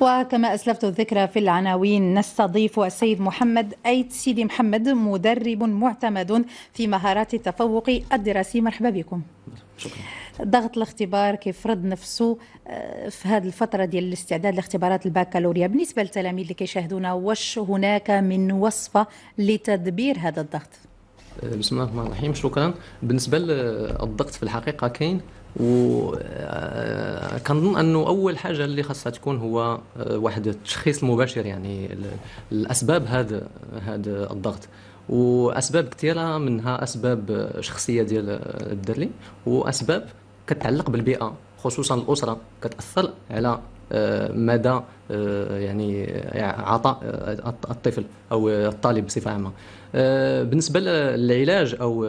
وكما أسلفت الذكرى في العناوين نستضيف السيد محمد أيت سيدي محمد مدرب معتمد في مهارات التفوق الدراسي مرحبا بكم شكرا. ضغط الاختبار كيف رد نفسه آه، في هذه الفتره ديال الاستعداد لاختبارات الباكالوريا بالنسبه للتلاميذ اللي كيشاهدونا واش هناك من وصفه لتدبير هذا الضغط بسم الله الرحمن الرحيم شكرا بالنسبه للضغط في الحقيقه كاين و آه، كنظن انه اول حاجه اللي خاصها تكون هو آه، واحد التشخيص المباشر يعني الاسباب هذا هذا الضغط واسباب كثيره منها اسباب شخصيه ديال الدري واسباب كتعلق بالبيئه خصوصا الاسره كتاثر على آه، مدى آه، يعني آه، عطاء الطفل او الطالب بصفه عامه بالنسبه للعلاج او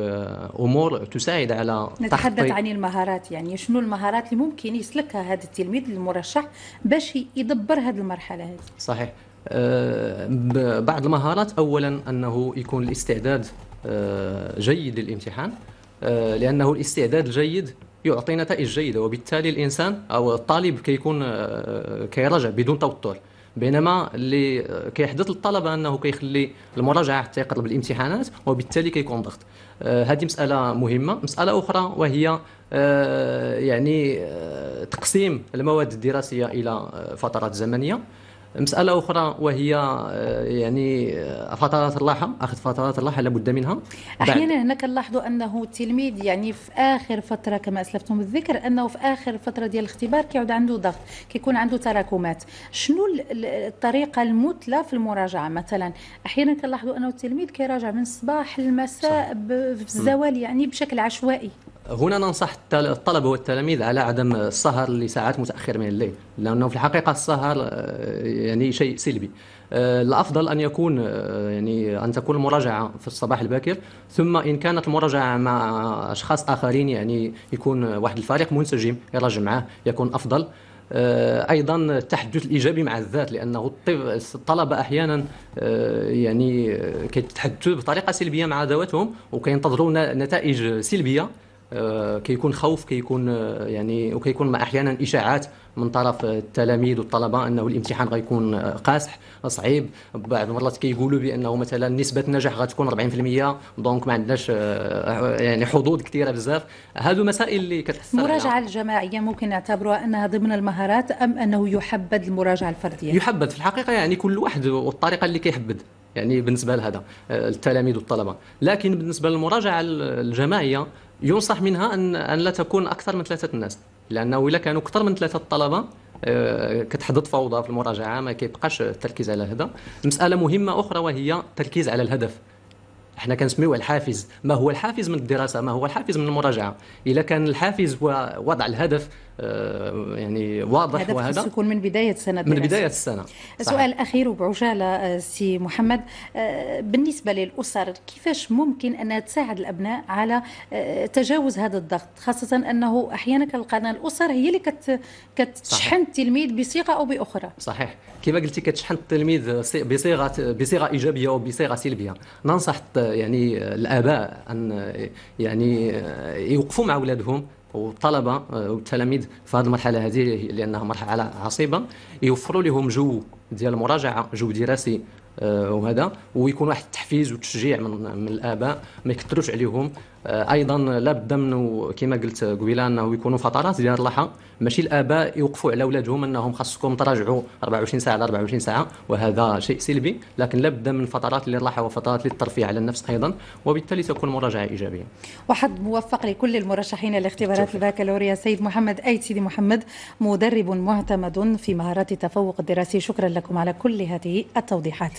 امور تساعد على نتحدث عن المهارات يعني شنو المهارات اللي ممكن يسلكها هذا التلميذ المرشح باش يدبر هذه المرحله هذه صحيح بعض المهارات اولا انه يكون الاستعداد جيد للامتحان لانه الاستعداد الجيد يعطي نتائج جيده وبالتالي الانسان او الطالب كيكون آه، كيراجع بدون توتر بينما اللي آه، كيحدث للطلبه انه كيخلي المراجعه حتى يقرب الامتحانات وبالتالي كيكون ضغط آه، هذه مساله مهمه مساله اخرى وهي يعني تقسيم المواد الدراسيه الى فترات زمنيه مساله اخرى وهي آه، يعني آه، فترات الراحه اخذ فترات الراحه لابد منها احيانا هنا كنلاحظوا انه التلميذ يعني في اخر فتره كما اسلفتم الذكر انه في اخر فتره ديال الاختبار كيعود عنده ضغط كيكون عنده تراكمات شنو الطريقه المثلى في المراجعه مثلا احيانا كنلاحظوا انه التلميذ كيراجع من الصباح للمساء في الزوال يعني بشكل عشوائي هنا ننصح الطلبة والتلاميذ على عدم السهر لساعات متأخرة من الليل لأنه في الحقيقة السهر آه، يعني شيء سلبي آه، الأفضل أن يكون آه، يعني أن تكون المراجعة في الصباح الباكر ثم إن كانت المراجعة مع أشخاص آخرين يعني يكون واحد الفريق منسجم يراجع معه يكون أفضل ايضا التحدث الايجابي مع الذات لانه الطلبه احيانا يعني كيتحدثوا بطريقه سلبيه مع ذواتهم وكينتظروا نتائج سلبيه آه، كيكون خوف كيكون آه، يعني وكيكون احيانا اشاعات من طرف التلاميذ والطلبه انه الامتحان غيكون آه، قاسح صعيب بعض المرات كيقولوا بانه مثلا نسبه النجاح غتكون 40% دونك ما عندناش يعني حظوظ كثيره بزاف هادو مسائل اللي كتحس المراجعه الجماعيه ممكن نعتبرها انها ضمن المهارات ام انه يحبذ المراجعه الفرديه يحبذ في الحقيقه يعني كل واحد والطريقه اللي كيحبذ يعني بالنسبه لهذا التلاميذ والطلبه لكن بالنسبه للمراجعه الجماعيه ينصح منها ان ان لا تكون اكثر من ثلاثه الناس لانه الا كانوا اكثر من ثلاثه الطلبه آه، كتحدث فوضى في المراجعه ما كيبقاش التركيز على هذا مساله مهمه اخرى وهي التركيز على الهدف احنا كنسميوه الحافز ما هو الحافز من الدراسه ما هو الحافز من المراجعه اذا كان الحافز هو وضع الهدف آه، يعني واضح وهذا يكون من بداية السنة من بداية السنة سؤال أخير وبعجالة آه، سي محمد آه، بالنسبة للأسر كيفاش ممكن أنها تساعد الأبناء على تجاوز هذا الضغط خاصة أنه أحيانا كنلقانا الأسر هي اللي كت... كتشحن التلميذ بصيغة أو بأخرى صحيح كما قلتي كتشحن التلميذ بصيغة بصيغة إيجابية وبصيغه سلبية ننصح يعني الآباء أن يعني يوقفوا مع أولادهم والطلبه آه، والتلاميذ في هذه المرحله هذه لانها مرحله عصيبه يوفروا لهم جو ديال المراجعه جو دراسي آه، وهذا ويكون واحد التحفيز والتشجيع من, من الاباء ما يكثروش عليهم آه، ايضا لابد من كما قلت قبيله انه يكونوا فترات ديال الراحه ماشي الاباء يوقفوا على اولادهم انهم خاصكم تراجعوا 24 ساعه على 24 ساعه وهذا شيء سلبي لكن لابد من فترات للراحه وفترات للترفيه على النفس ايضا وبالتالي تكون مراجعه ايجابيه وحد موفق لكل المرشحين لاختبارات البكالوريا سيد محمد اي سيدي محمد مدرب معتمد في مهارات التفوق الدراسي شكرا لكم على كل هذه التوضيحات